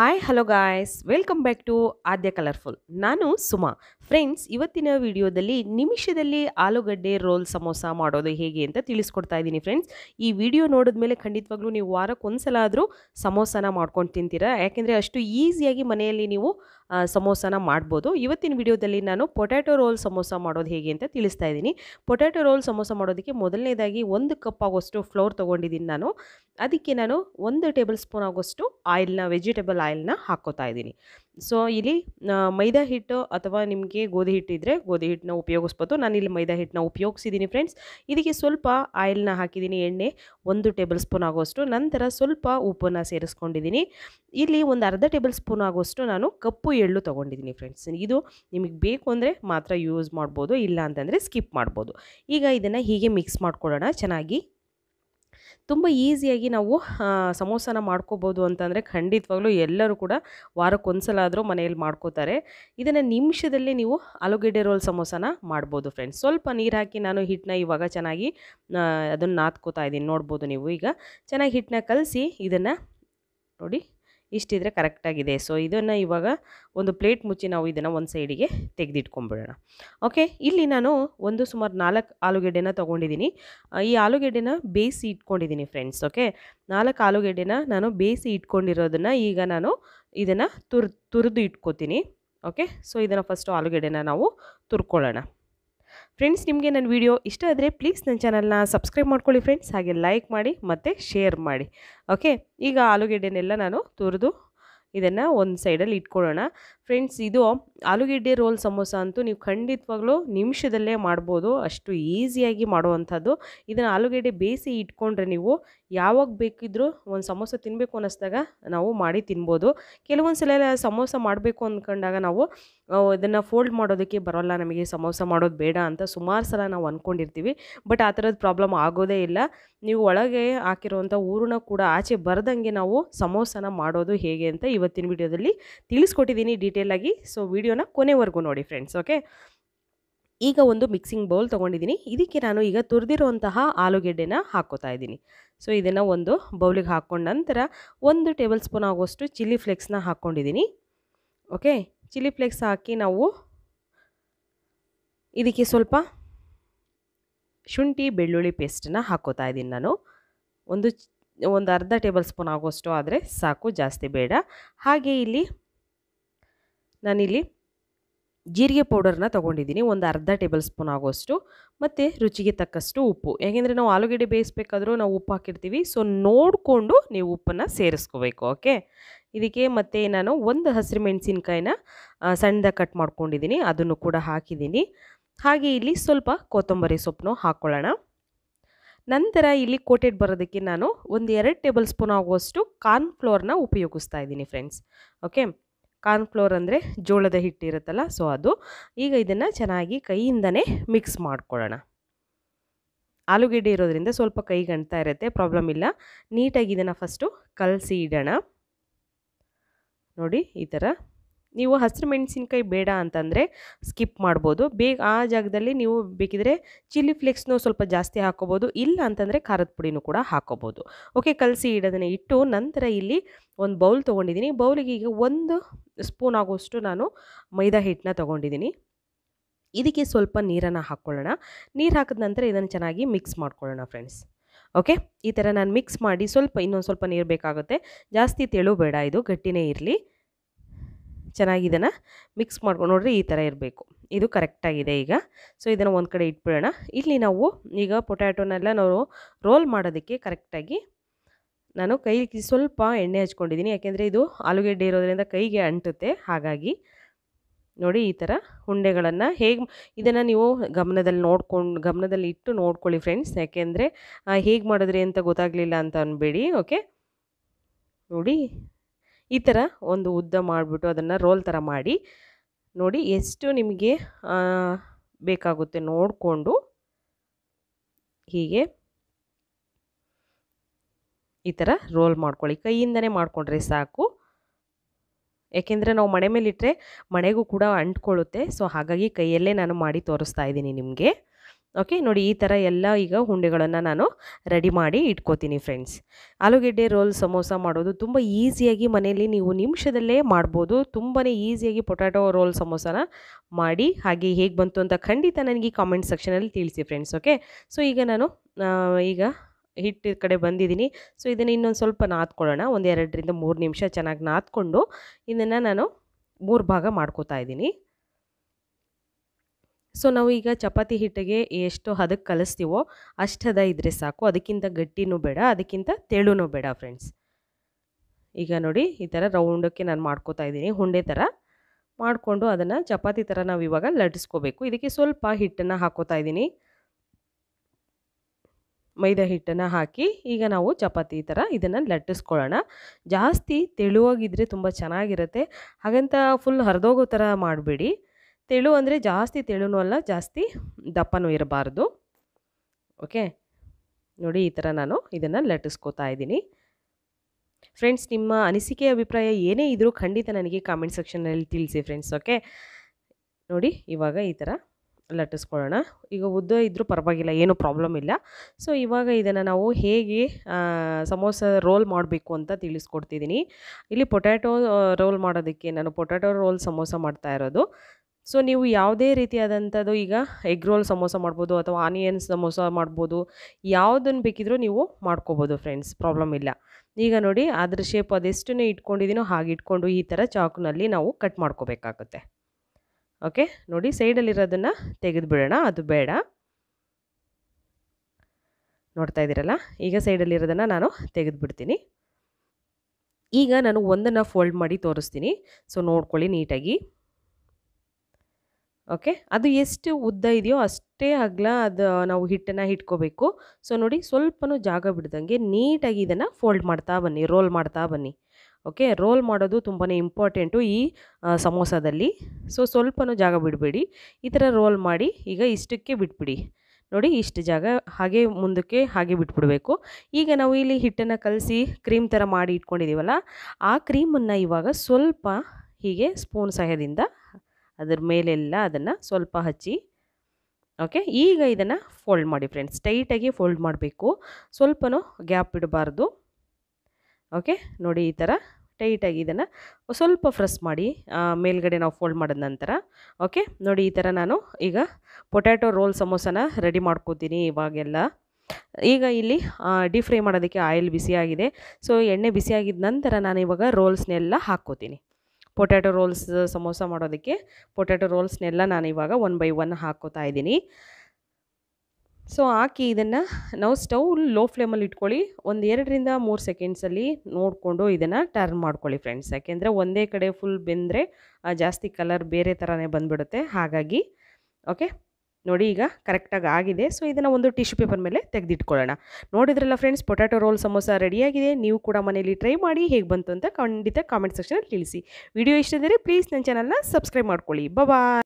hi hello guys welcome back to Aadya colourful ನಾನು Suma friends ಇವತ್ತಿನ ವಿಡಿಯೋದಲ್ಲಿ ನಿಮಿಷದಲ್ಲಿ ಆಲೂಗಡ್ಡೆ ರೋಲ್ ಸಮೋಸ ಮಾಡೋದು ಹೇಗೆ ಅಂತ ತಿಳಿಸ್ಕೊಡ್ತಾ ಇದ್ದೀನಿ ಫ್ರೆಂಡ್ಸ್ ಈ ವಿಡಿಯೋ ನೋಡಿದ್ಮೇಲೆ ಖಂಡಿತವಾಗ್ಲೂ ನೀವು ವಾರಕ್ಕೆ ಒಂದು ಸಲ ಆದರೂ ಸಮೋಸನ ಮಾಡ್ಕೊಂಡು ತಿಂತೀರಾ ಯಾಕೆಂದರೆ ಅಷ್ಟು ಈಸಿಯಾಗಿ ಮನೆಯಲ್ಲಿ ನೀವು ಸಮೋಸನ ಮಾಡ್ಬೋದು ಇವತ್ತಿನ ವಿಡಿಯೋದಲ್ಲಿ ನಾನು ಪೊಟ್ಯಾಟೊ ರೋಲ್ ಸಮೋಸ ಮಾಡೋದು ಹೇಗೆ ಅಂತ ತಿಳಿಸ್ತಾ ಇದ್ದೀನಿ ಪೊಟ್ಯಾಟೊ ರೋಲ್ ಸಮೋಸ ಮಾಡೋದಕ್ಕೆ ಮೊದಲನೇದಾಗಿ ಒಂದು ಕಪ್ ಆಗೋಷ್ಟು ಫ್ಲೋರ್ ತೊಗೊಂಡಿದ್ದೀನಿ ನಾನು ಅದಕ್ಕೆ ನಾನು ಒಂದು ಟೇಬಲ್ ಸ್ಪೂನ್ ಆಗೋಷ್ಟು ಆಯಿಲ್ನ ವೆಜಿಟೇಬಲ್ ಆಯಿಲ್ನ ಹಾಕೋತಾ ಇದ್ದೀನಿ ಸೊ ಇಲ್ಲಿ ಮೈದಾ ಹಿಟ್ಟು ಅಥವಾ ನಿಮಗೆ ಅದಕ್ಕೆ ಗೋಧಿ ಹಿಟ್ಟಿದ್ರೆ ಗೋಧಿ ಹಿಟ್ಟನ್ನ ಉಪಯೋಗಿಸ್ಬೋದು ಇಲ್ಲಿ ಮೈದಾ ಹಿಟ್ಟನ್ನ ಉಪಯೋಗಿಸಿದ್ದೀನಿ ಫ್ರೆಂಡ್ಸ್ ಇದಕ್ಕೆ ಸ್ವಲ್ಪ ಆಯಿಲ್ನ ಹಾಕಿದ್ದೀನಿ ಎಣ್ಣೆ ಒಂದು ಟೇಬಲ್ ಸ್ಪೂನ್ ಆಗೋಷ್ಟು ನಂತರ ಸ್ವಲ್ಪ ಉಪ್ಪನ್ನು ಸೇರಿಸ್ಕೊಂಡಿದ್ದೀನಿ ಇಲ್ಲಿ ಒಂದು ಅರ್ಧ ಟೇಬಲ್ ಸ್ಪೂನ್ ಆಗೋಷ್ಟು ನಾನು ಕಪ್ಪು ಎಳ್ಳು ತೊಗೊಂಡಿದ್ದೀನಿ ಫ್ರೆಂಡ್ಸ್ ಇದು ನಿಮಗೆ ಬೇಕು ಅಂದರೆ ಮಾತ್ರ ಯೂಸ್ ಮಾಡ್ಬೋದು ಇಲ್ಲ ಅಂತಂದರೆ ಸ್ಕಿಪ್ ಮಾಡ್ಬೋದು ಈಗ ಇದನ್ನು ಹೀಗೆ ಮಿಕ್ಸ್ ಮಾಡ್ಕೊಳ್ಳೋಣ ಚೆನ್ನಾಗಿ ತುಂಬ ಈಸಿಯಾಗಿ ನಾವು ಸಮೋಸನ ಮಾಡ್ಕೋಬೋದು ಅಂತಂದರೆ ಖಂಡಿತವಾಗ್ಲೂ ಎಲ್ಲರೂ ಕೂಡ ವಾರಕ್ಕೊಂದ್ಸಲ ಆದರೂ ಮನೆಯಲ್ಲಿ ಮಾಡ್ಕೋತಾರೆ ಇದನ್ನು ನಿಮಿಷದಲ್ಲಿ ನೀವು ಆಲೂಗೆಡ್ಡೆ ರೋಲ್ ಸಮೋಸನ ಮಾಡ್ಬೋದು ಫ್ರೆಂಡ್ಸ್ ಸ್ವಲ್ಪ ನೀರು ಹಾಕಿ ನಾನು ಹಿಟ್ಟನ್ನ ಇವಾಗ ಚೆನ್ನಾಗಿ ಅದನ್ನು ನಾತ್ಕೋತಾ ಇದ್ದೀನಿ ನೋಡ್ಬೋದು ನೀವು ಈಗ ಚೆನ್ನಾಗಿ ಹಿಟ್ಟನ್ನ ಕಲಸಿ ಇದನ್ನು ನೋಡಿ ಇಷ್ಟಿದ್ರೆ ಕರೆಕ್ಟಾಗಿದೆ ಸೊ ಇದನ್ನು ಇವಾಗ ಒಂದು ಪ್ಲೇಟ್ ಮುಚ್ಚಿ ನಾವು ಇದನ್ನು ಒಂದು ಸೈಡಿಗೆ ತೆಗೆದಿಟ್ಕೊಂಡ್ಬಿಡೋಣ ಓಕೆ ಇಲ್ಲಿ ನಾನು ಒಂದು ಸುಮಾರು ನಾಲ್ಕು ಆಲೂಗಡ್ಡೆನ ತೊಗೊಂಡಿದ್ದೀನಿ ಈ ಆಲೂಗೆಡ್ಡೆನ ಬೇಯಿಸಿ ಇಟ್ಕೊಂಡಿದ್ದೀನಿ ಫ್ರೆಂಡ್ಸ್ ಓಕೆ ನಾಲ್ಕು ಆಲೂಗಡ್ಡೆನ ನಾನು ಬೇಯಿಸಿ ಇಟ್ಕೊಂಡಿರೋದನ್ನು ಈಗ ನಾನು ಇದನ್ನು ತುರ್ ತುರಿದು ಇಟ್ಕೋತೀನಿ ಓಕೆ ಸೊ ಇದನ್ನು ಫಸ್ಟು ಆಲೂಗಡ್ಡೆನ ನಾವು ತುರ್ಕೊಳ್ಳೋಣ ಫ್ರೆಂಡ್ಸ್ ನಿಮಗೆ ನನ್ನ ವಿಡಿಯೋ ಇಷ್ಟ ಆದರೆ ಪ್ಲೀಸ್ ನನ್ನ ಚಾನಲ್ನ ಸಬ್ಸ್ಕ್ರೈಬ್ ಮಾಡ್ಕೊಳ್ಳಿ ಫ್ರೆಂಡ್ಸ್ ಹಾಗೆ ಲೈಕ್ ಮಾಡಿ ಮತ್ತು ಶೇರ್ ಮಾಡಿ ಓಕೆ ಈಗ ಆಲೂಗೆಡ್ಡೆನೆಲ್ಲ ನಾನು ತುರಿದು ಇದನ್ನು ಒಂದು ಸೈಡಲ್ಲಿ ಇಟ್ಕೊಳ್ಳೋಣ ಫ್ರೆಂಡ್ಸ್ ಇದು ಆಲೂಗಡ್ಡೆ ರೋಲ್ ಸಮೋಸ ಅಂತೂ ನೀವು ಖಂಡಿತವಾಗ್ಲೂ ನಿಮಿಷದಲ್ಲೇ ಮಾಡ್ಬೋದು ಅಷ್ಟು ಈಸಿಯಾಗಿ ಮಾಡುವಂಥದ್ದು ಇದನ್ನು ಆಲೂಗಡ್ಡೆ ಬೇಯಿಸಿ ಇಟ್ಕೊಂಡ್ರೆ ನೀವು ಯಾವಾಗ ಬೇಕಿದ್ರೂ ಒಂದು ಸಮೋಸ ತಿನ್ನಬೇಕು ಅನ್ನಿಸ್ದಾಗ ನಾವು ಮಾಡಿ ತಿನ್ಬೋದು ಕೆಲವೊಂದು ಸಲ ಸಮೋಸ ಮಾಡಬೇಕು ಅಂದ್ಕೊಂಡಾಗ ನಾವು ಇದನ್ನು ಫೋಲ್ಡ್ ಮಾಡೋದಕ್ಕೆ ಬರೋಲ್ಲ ನಮಗೆ ಸಮೋಸ ಮಾಡೋದು ಬೇಡ ಅಂತ ಸುಮಾರು ಸಲ ನಾವು ಅಂದ್ಕೊಂಡಿರ್ತೀವಿ ಬಟ್ ಆ ಥರದ ಪ್ರಾಬ್ಲಮ್ ಆಗೋದೇ ಇಲ್ಲ ನೀವು ಒಳಗೆ ಹಾಕಿರುವಂಥ ಊರನ್ನ ಕೂಡ ಆಚೆ ಬರದಂಗೆ ನಾವು ಸಮೋಸನ ಮಾಡೋದು ಹೇಗೆ ಅಂತ ಇವತ್ತಿನ ವಿಡಿಯೋದಲ್ಲಿ ತಿಳಿಸ್ಕೊಟ್ಟಿದ್ದೀನಿ ಡೀಟೇಲ್ ಆಗಿ ಸೊ ವಿಡಿಯೋನ ಕೊನೆವರೆಗೂ ನೋಡಿ ಫ್ರೆಂಡ್ಸ್ ಓಕೆ ಈಗ ಒಂದು ಮಿಕ್ಸಿಂಗ್ ಬೌಲ್ ತೊಗೊಂಡಿದ್ದೀನಿ ಇದಕ್ಕೆ ನಾನು ಈಗ ತುರಿದಿರುವಂತಹ ಆಲೂಗೆಡ್ಡೆನ ಹಾಕೋತಾ ಇದ್ದೀನಿ ಸೊ ಇದನ್ನು ಒಂದು ಬೌಲಿಗೆ ಹಾಕ್ಕೊಂಡ ನಂತರ ಒಂದು ಟೇಬಲ್ ಸ್ಪೂನ್ ಆಗುವಷ್ಟು ಚಿಲ್ಲಿ ಫ್ಲೆಕ್ಸ್ನ ಹಾಕ್ಕೊಂಡಿದ್ದೀನಿ ಓಕೆ ಚಿಲ್ಲಿ ಫ್ಲೆಕ್ಸ್ ಹಾಕಿ ನಾವು ಇದಕ್ಕೆ ಸ್ವಲ್ಪ ಶುಂಠಿ ಬೆಳ್ಳುಳ್ಳಿ ಪೇಸ್ಟನ್ನ ಹಾಕೋತಾ ಇದ್ದೀನಿ ನಾನು ಒಂದು ಒಂದು ಅರ್ಧ ಟೇಬಲ್ ಸ್ಪೂನ್ ಆಗುವಷ್ಟು ಆದರೆ ಸಾಕು ಜಾಸ್ತಿ ಬೇಡ ಹಾಗೆ ಇಲ್ಲಿ ನಾನಿಲ್ಲಿ ಜೀರಿಗೆ ಪೌಡರ್ನ ತೊಗೊಂಡಿದ್ದೀನಿ ಒಂದು ಅರ್ಧ ಟೇಬಲ್ ಸ್ಪೂನ್ ಆಗೋಷ್ಟು ಮತ್ತು ರುಚಿಗೆ ತಕ್ಕಷ್ಟು ಉಪ್ಪು ಯಾಕೆಂದರೆ ನಾವು ಆಲೂಗೆಡ್ಡೆ ಬೇಯಿಸ್ಬೇಕಾದ್ರೂ ನಾವು ಉಪ್ಪು ಹಾಕಿರ್ತೀವಿ ಸೊ ನೋಡಿಕೊಂಡು ನೀವು ಉಪ್ಪನ್ನು ಸೇರಿಸ್ಕೋಬೇಕು ಓಕೆ ಇದಕ್ಕೆ ಮತ್ತೆ ನಾನು ಒಂದು ಹಸಿರು ಮೆಣಸಿನ್ಕಾಯಿನ ಸಣ್ಣದ ಕಟ್ ಮಾಡ್ಕೊಂಡಿದ್ದೀನಿ ಅದನ್ನು ಕೂಡ ಹಾಕಿದ್ದೀನಿ ಹಾಗೆ ಇಲ್ಲಿ ಸ್ವಲ್ಪ ಕೊತ್ತಂಬರಿ ಸೊಪ್ಪನ್ನು ಹಾಕ್ಕೊಳ್ಳೋಣ ನಂತರ ಇಲ್ಲಿ ಕೋಟೆಡ್ ಬರೋದಕ್ಕೆ ನಾನು ಒಂದು ಎರಡು ಟೇಬಲ್ ಸ್ಪೂನ್ ಆಗುವಷ್ಟು ಕಾರ್ನ್ಫ್ಲೋರ್ನ ಉಪಯೋಗಿಸ್ತಾ ಇದ್ದೀನಿ ಫ್ರೆಂಡ್ಸ್ ಓಕೆ ಕಾರ್ನ್ಫ್ಲೋರ್ ಅಂದರೆ ಜೋಳದ ಹಿಟ್ಟಿರುತ್ತಲ್ಲ ಸೊ ಅದು ಈಗ ಇದನ್ನು ಚೆನ್ನಾಗಿ ಕೈಯಿಂದನೇ ಮಿಕ್ಸ್ ಮಾಡ್ಕೊಳ್ಳೋಣ ಆಲೂಗೆಡ್ಡೆ ಇರೋದರಿಂದ ಸ್ವಲ್ಪ ಕೈ ಗಂಟ್ತಾ ಇರುತ್ತೆ ಪ್ರಾಬ್ಲಮ್ ಇಲ್ಲ ನೀಟಾಗಿ ಇದನ್ನು ಫಸ್ಟು ಕಲಸಿ ಇಡೋಣ ನೋಡಿ ಈ ಥರ ನೀವು ಹಸಿರು ಮೆಣಸಿನ್ಕಾಯಿ ಬೇಡ ಅಂತಂದರೆ ಸ್ಕಿಪ್ ಮಾಡ್ಬೋದು ಬೇಗ ಆ ಜಾಗದಲ್ಲಿ ನೀವು ಬೇಕಿದ್ರೆ ಚಿಲ್ಲಿ ಫ್ಲೇಕ್ಸ್ನೂ ಸ್ವಲ್ಪ ಜಾಸ್ತಿ ಹಾಕೋಬೋದು ಇಲ್ಲ ಅಂತಂದರೆ ಖಾರದ ಪುಡಿನೂ ಕೂಡ ಹಾಕೋಬೋದು ಓಕೆ ಕಲಸಿ ಇಡೋದನ್ನು ಇಟ್ಟು ನಂತರ ಇಲ್ಲಿ ಒಂದು ಬೌಲ್ ತೊಗೊಂಡಿದ್ದೀನಿ ಬೌಲಿಗೆ ಈಗ ಒಂದು ಸ್ಪೂನ್ ಆಗುವಷ್ಟು ನಾನು ಮೈದಾ ಹಿಟ್ಟನ್ನ ತೊಗೊಂಡಿದ್ದೀನಿ ಇದಕ್ಕೆ ಸ್ವಲ್ಪ ನೀರನ್ನು ಹಾಕ್ಕೊಳ್ಳೋಣ ನೀರು ಹಾಕಿದ ನಂತರ ಇದನ್ನು ಚೆನ್ನಾಗಿ ಮಿಕ್ಸ್ ಮಾಡ್ಕೊಳ್ಳೋಣ ಫ್ರೆಂಡ್ಸ್ ಓಕೆ ಈ ಥರ ನಾನು ಮಿಕ್ಸ್ ಮಾಡಿ ಸ್ವಲ್ಪ ಇನ್ನೊಂದು ಸ್ವಲ್ಪ ನೀರು ಬೇಕಾಗುತ್ತೆ ಜಾಸ್ತಿ ತೆಳು ಬೇಡ ಇದು ಗಟ್ಟಿನೇ ಇರಲಿ ಚೆನ್ನಾಗಿ ಇದನ್ನು ಮಿಕ್ಸ್ ಮಾಡ್ಕೊಂಡು ನೋಡ್ರಿ ಈ ಥರ ಇರಬೇಕು ಇದು ಕರೆಕ್ಟಾಗಿದೆ ಈಗ ಸೊ ಇದನ್ನು ಒಂದು ಕಡೆ ಇಟ್ಬಿಡೋಣ ಇಲ್ಲಿ ನಾವು ಈಗ ಪೊಟ್ಯಾಟೋನೆಲ್ಲ ನಾವು ರೋಲ್ ಮಾಡೋದಕ್ಕೆ ಕರೆಕ್ಟಾಗಿ ನಾನು ಕೈಗೆ ಸ್ವಲ್ಪ ಎಣ್ಣೆ ಹಚ್ಕೊಂಡಿದ್ದೀನಿ ಯಾಕೆಂದರೆ ಇದು ಆಲೂಗೆಡ್ಡೆ ಇರೋದರಿಂದ ಕೈಗೆ ಅಂಟುತ್ತೆ ಹಾಗಾಗಿ ನೋಡಿ ಈ ಥರ ಉಂಡೆಗಳನ್ನು ಹೇಗೆ ಇದನ್ನು ನೀವು ಗಮನದಲ್ಲಿ ನೋಡ್ಕೊಂಡು ಗಮನದಲ್ಲಿ ಇಟ್ಟು ನೋಡ್ಕೊಳ್ಳಿ ಫ್ರೆಂಡ್ಸ್ ಯಾಕೆಂದರೆ ಹೇಗೆ ಮಾಡಿದ್ರಿ ಅಂತ ಗೊತ್ತಾಗಲಿಲ್ಲ ಅಂತ ಅನ್ಬೇಡಿ ಓಕೆ ನೋಡಿ ಈ ಥರ ಒಂದು ಉದ್ದ ಮಾಡಿಬಿಟ್ಟು ಅದನ್ನು ರೋಲ್ ಥರ ಮಾಡಿ ನೋಡಿ ಎಷ್ಟು ನಿಮಗೆ ಬೇಕಾಗುತ್ತೆ ನೋಡಿಕೊಂಡು ಹೀಗೆ ಈ ಥರ ರೋಲ್ ಮಾಡ್ಕೊಳ್ಳಿ ಕೈಯಿಂದನೇ ಮಾಡಿಕೊಂಡ್ರೆ ಸಾಕು ಏಕೆಂದರೆ ನಾವು ಮಣೆ ಮೇಲಿಟ್ಟರೆ ಮಣೆಗೂ ಕೂಡ ಅಂಟ್ಕೊಳ್ಳುತ್ತೆ ಸೊ ಹಾಗಾಗಿ ಕೈಯಲ್ಲೇ ನಾನು ಮಾಡಿ ತೋರಿಸ್ತಾ ಇದ್ದೀನಿ ನಿಮಗೆ ಓಕೆ ನೋಡಿ ಈ ಥರ ಎಲ್ಲ ಈಗ ಉಂಡೆಗಳನ್ನು ನಾನು ರೆಡಿ ಮಾಡಿ ಇಟ್ಕೋತೀನಿ ಫ್ರೆಂಡ್ಸ್ ಆಲೂಗೆಡ್ಡೆ ರೋಲ್ ಸಮೋಸ ಮಾಡೋದು ತುಂಬ ಈಸಿಯಾಗಿ ಮನೆಯಲ್ಲಿ ನೀವು ನಿಮಿಷದಲ್ಲೇ ಮಾಡ್ಬೋದು ತುಂಬಾ ಈಸಿಯಾಗಿ ಪೊಟ್ಯಾಟೊ ರೋಲ್ ಸಮೋಸನ ಮಾಡಿ ಹಾಗೆ ಹೇಗೆ ಬಂತು ಅಂತ ಖಂಡಿತ ನನಗೆ ಕಾಮೆಂಟ್ ಸೆಕ್ಷನಲ್ಲಿ ತಿಳಿಸಿ ಫ್ರೆಂಡ್ಸ್ ಓಕೆ ಸೊ ಈಗ ನಾನು ಈಗ ಹಿಟ್ಟು ಕಡೆ ಬಂದಿದ್ದೀನಿ ಸೊ ಇದನ್ನು ಇನ್ನೊಂದು ಸ್ವಲ್ಪ ನಾದ್ಕೊಳ್ಳೋಣ ಒಂದು ಎರಡರಿಂದ ಮೂರು ನಿಮಿಷ ಚೆನ್ನಾಗಿ ನಾದ್ಕೊಂಡು ಇದನ್ನು ನಾನು ಮೂರು ಭಾಗ ಮಾಡ್ಕೋತಾ ಇದ್ದೀನಿ ಸೊ ನಾವು ಈಗ ಚಪಾತಿ ಹಿಟ್ಟಿಗೆ ಎಷ್ಟು ಹದಕ್ಕೆ ಕಲಿಸ್ತೀವೋ ಅಷ್ಟು ಹದ ಇದ್ದರೆ ಸಾಕು ಅದಕ್ಕಿಂತ ಗಟ್ಟಿನೂ ಬೇಡ ಅದಕ್ಕಿಂತ ತೆಳುನೂ ಬೇಡ ಫ್ರೆಂಡ್ಸ್ ಈಗ ನೋಡಿ ಈ ಥರ ರೌಂಡಕ್ಕೆ ನಾನು ಮಾಡ್ಕೋತಾ ಇದ್ದೀನಿ ಹುಂಡೆ ಥರ ಮಾಡಿಕೊಂಡು ಅದನ್ನು ಚಪಾತಿ ಥರ ನಾವು ಇವಾಗ ಲಟ್ಟಿಸ್ಕೋಬೇಕು ಇದಕ್ಕೆ ಸ್ವಲ್ಪ ಹಿಟ್ಟನ್ನು ಹಾಕೋತಾ ಇದ್ದೀನಿ ಮೈದಾ ಹಿಟ್ಟನ್ನು ಹಾಕಿ ಈಗ ನಾವು ಚಪಾತಿ ಥರ ಇದನ್ನು ಲಟ್ಟಿಸ್ಕೊಳ್ಳೋಣ ಜಾಸ್ತಿ ತೆಳುವಾಗಿದ್ದರೆ ತುಂಬ ಚೆನ್ನಾಗಿರುತ್ತೆ ಹಾಗಂತ ಫುಲ್ ಹರಿದೋಗೋ ಥರ ಮಾಡಬೇಡಿ ತೆಳು ಅಂದರೆ ಜಾಸ್ತಿ ತೆಳುನೂ ಅಲ್ಲ ಜಾಸ್ತಿ ದಪ್ಪನೂ ಇರಬಾರ್ದು ಓಕೆ ನೋಡಿ ಈ ಥರ ನಾನು ಇದನ್ನು ಲಟ್ಟಿಸ್ಕೋತಾ ಇದ್ದೀನಿ ಫ್ರೆಂಡ್ಸ್ ನಿಮ್ಮ ಅನಿಸಿಕೆ ಅಭಿಪ್ರಾಯ ಏನೇ ಇದ್ದರೂ ಖಂಡಿತ ನನಗೆ ಕಾಮೆಂಟ್ ಸೆಕ್ಷನಲ್ಲಿ ತಿಳಿಸಿ ಫ್ರೆಂಡ್ಸ್ ಓಕೆ ನೋಡಿ ಇವಾಗ ಈ ಥರ ಲಟ್ಟಿಸ್ಕೊಳ್ಳೋಣ ಈಗ ಉದ್ದ ಇದ್ದರೂ ಪರವಾಗಿಲ್ಲ ಏನೂ ಪ್ರಾಬ್ಲಮ್ ಇಲ್ಲ ಸೊ ಇವಾಗ ಇದನ್ನು ನಾವು ಹೇಗೆ ಸಮೋಸ ರೋಲ್ ಮಾಡಬೇಕು ಅಂತ ತಿಳಿಸ್ಕೊಡ್ತಿದ್ದೀನಿ ಇಲ್ಲಿ ಪೊಟ್ಯಾಟೊ ರೋಲ್ ಮಾಡೋದಕ್ಕೆ ನಾನು ಪೊಟ್ಯಾಟೊ ರೋಲ್ ಸಮೋಸ ಮಾಡ್ತಾ ಇರೋದು ಸೊ ನೀವು ಯಾವುದೇ ರೀತಿಯಾದಂಥದ್ದು ಈಗ ಎಗ್ ರೋಲ್ ಸಮೋಸ ಮಾಡ್ಬೋದು ಅಥವಾ ಆನಿಯನ್ಸ್ ಸಮೋಸ ಮಾಡ್ಬೋದು ಯಾವುದನ್ನು ಬೇಕಿದ್ರೂ ನೀವು ಮಾಡ್ಕೋಬೋದು ಫ್ರೆಂಡ್ಸ್ ಪ್ರಾಬ್ಲಮ್ ಇಲ್ಲ ಈಗ ನೋಡಿ ಅದ್ರ ಶೇಪ್ ಅದೆಷ್ಟನ್ನೇ ಇಟ್ಕೊಂಡಿದ್ದೀನೋ ಹಾಗೆ ಇಟ್ಕೊಂಡು ಈ ಥರ ಚಾಕುನಲ್ಲಿ ನಾವು ಕಟ್ ಮಾಡ್ಕೋಬೇಕಾಗುತ್ತೆ ಓಕೆ ನೋಡಿ ಸೈಡಲ್ಲಿರೋದನ್ನು ತೆಗೆದುಬಿಡೋಣ ಅದು ಬೇಡ ನೋಡ್ತಾ ಇದ್ದೀರಲ್ಲ ಈಗ ಸೈಡಲ್ಲಿರೋದನ್ನು ನಾನು ತೆಗೆದು ಬಿಡ್ತೀನಿ ಈಗ ನಾನು ಒಂದನ್ನು ಫೋಲ್ಡ್ ಮಾಡಿ ತೋರಿಸ್ತೀನಿ ಸೊ ನೋಡ್ಕೊಳ್ಳಿ ನೀಟಾಗಿ ಓಕೆ ಅದು ಎಷ್ಟು ಉದ್ದ ಇದೆಯೋ ಅಷ್ಟೇ ಅಗ್ಲ ಅದು ನಾವು ಹಿಟ್ಟನ್ನು ಇಟ್ಕೋಬೇಕು ಸೊ ನೋಡಿ ಸ್ವಲ್ಪನೂ ಜಾಗ ಬಿಡ್ದಂಗೆ ನೀಟಾಗಿ ಇದನ್ನು ಫೋಲ್ಡ್ ಮಾಡ್ತಾ ಬನ್ನಿ ರೋಲ್ ಮಾಡ್ತಾ ಬನ್ನಿ ಓಕೆ ರೋಲ್ ಮಾಡೋದು ತುಂಬಾ ಇಂಪಾರ್ಟೆಂಟು ಈ ಸಮೋಸದಲ್ಲಿ ಸೊ ಸ್ವಲ್ಪನೂ ಜಾಗ ಬಿಡಬೇಡಿ ಈ ಥರ ರೋಲ್ ಮಾಡಿ ಈಗ ಇಷ್ಟಕ್ಕೆ ಬಿಟ್ಬಿಡಿ ನೋಡಿ ಇಷ್ಟು ಜಾಗ ಹಾಗೆ ಮುಂದಕ್ಕೆ ಹಾಗೆ ಬಿಟ್ಬಿಡಬೇಕು ಈಗ ನಾವು ಇಲ್ಲಿ ಹಿಟ್ಟನ್ನು ಕಲಸಿ ಕ್ರೀಮ್ ಥರ ಮಾಡಿ ಇಟ್ಕೊಂಡಿದ್ದೀವಲ್ಲ ಆ ಕ್ರೀಮನ್ನು ಇವಾಗ ಸ್ವಲ್ಪ ಹೀಗೆ ಸ್ಪೂನ್ ಸಹಾಯದಿಂದ ಅದರ ಮೇಲೆಲ್ಲ ಅದನ್ನು ಸ್ವಲ್ಪ ಹಚ್ಚಿ ಓಕೆ ಈಗ ಇದನ್ನು ಫೋಲ್ಡ್ ಮಾಡಿ ಫ್ರೆಂಡ್ಸ್ ಟೈಟಾಗಿ ಫೋಲ್ಡ್ ಮಾಡಬೇಕು ಸ್ವಲ್ಪನೂ ಗ್ಯಾಪ್ ಇಡಬಾರ್ದು ಓಕೆ ನೋಡಿ ಈ ಥರ ಟೈಟಾಗಿ ಇದನ್ನು ಸ್ವಲ್ಪ ಫ್ರೆಸ್ ಮಾಡಿ ಮೇಲ್ಗಡೆ ನಾವು ಫೋಲ್ಡ್ ಮಾಡಿದ ನಂತರ ಓಕೆ ನೋಡಿ ಈ ಥರ ನಾನು ಈಗ ಪೊಟ್ಯಾಟೊ ರೋಲ್ ಸಮೋಸನ ರೆಡಿ ಮಾಡ್ಕೋತೀನಿ ಇವಾಗೆಲ್ಲ ಈಗ ಇಲ್ಲಿ ಡೀಪ್ ಫ್ರೈ ಮಾಡೋದಕ್ಕೆ ಆಯಿಲ್ ಬಿಸಿಯಾಗಿದೆ ಸೊ ಎಣ್ಣೆ ಬಿಸಿಯಾಗಿದ್ದ ನಂತರ ನಾನು ಇವಾಗ ರೋಲ್ಸ್ನೆಲ್ಲ ಹಾಕ್ಕೋತೀನಿ ಪೊಟ್ಯಾಟೊ ರೋಲ್ಸ್ ಸಮೋಸ ಮಾಡೋದಕ್ಕೆ ಪೊಟ್ಯಾಟೊ ರೋಲ್ಸ್ನೆಲ್ಲ ನಾನು ಇವಾಗ ಒನ್ ಬೈ ಒನ್ ಹಾಕ್ಕೋತಾ ಇದ್ದೀನಿ ಸೊ ಹಾಕಿ ಇದನ್ನು ನಾವು ಸ್ಟವ್ ಲೋ ಫ್ಲೇಮಲ್ಲಿ ಇಟ್ಕೊಳ್ಳಿ ಒಂದು ಎರಡರಿಂದ ಮೂರು ಸೆಕೆಂಡ್ಸಲ್ಲಿ ನೋಡಿಕೊಂಡು ಇದನ್ನು ಟರ್ನ್ ಮಾಡ್ಕೊಳ್ಳಿ ಫ್ರೆಂಡ್ಸ್ ಯಾಕೆಂದರೆ ಒಂದೇ ಕಡೆ ಫುಲ್ ಬೆಂದರೆ ಜಾಸ್ತಿ ಕಲರ್ ಬೇರೆ ಥರನೇ ಬಂದುಬಿಡುತ್ತೆ ಹಾಗಾಗಿ ಓಕೆ ನೋಡಿ ಈಗ ಕರೆಕ್ಟಾಗಿ ಆಗಿದೆ ಸೊ ಇದನ್ನು ಒಂದು ಟಿಶ್ಯೂ ಪೇಪರ್ ಮೇಲೆ ತೆಗೆದಿಟ್ಕೊಳ್ಳೋಣ ನೋಡಿದ್ರಲ್ಲ ಫ್ರೆಂಡ್ಸ್ ಪೊಟ್ಯಾಟೊ ರೋಲ್ ಸಮೋಸ ರೆಡಿಯಾಗಿದೆ ನೀವು ಕೂಡ ಮನೆಯಲ್ಲಿ ಟ್ರೈ ಮಾಡಿ ಹೇಗೆ ಬಂತು ಅಂತ ಖಂಡಿತ ಕಾಮೆಂಟ್ ಸೆಕ್ಷನಲ್ಲಿ ತಿಳಿಸಿ ವಿಡಿಯೋ ಇಷ್ಟ ಪ್ಲೀಸ್ ನನ್ನ ಚಾನಲ್ನ ಸಬ್ಸ್ಕ್ರೈಬ್ ಮಾಡ್ಕೊಳ್ಳಿ ಬಾಯ್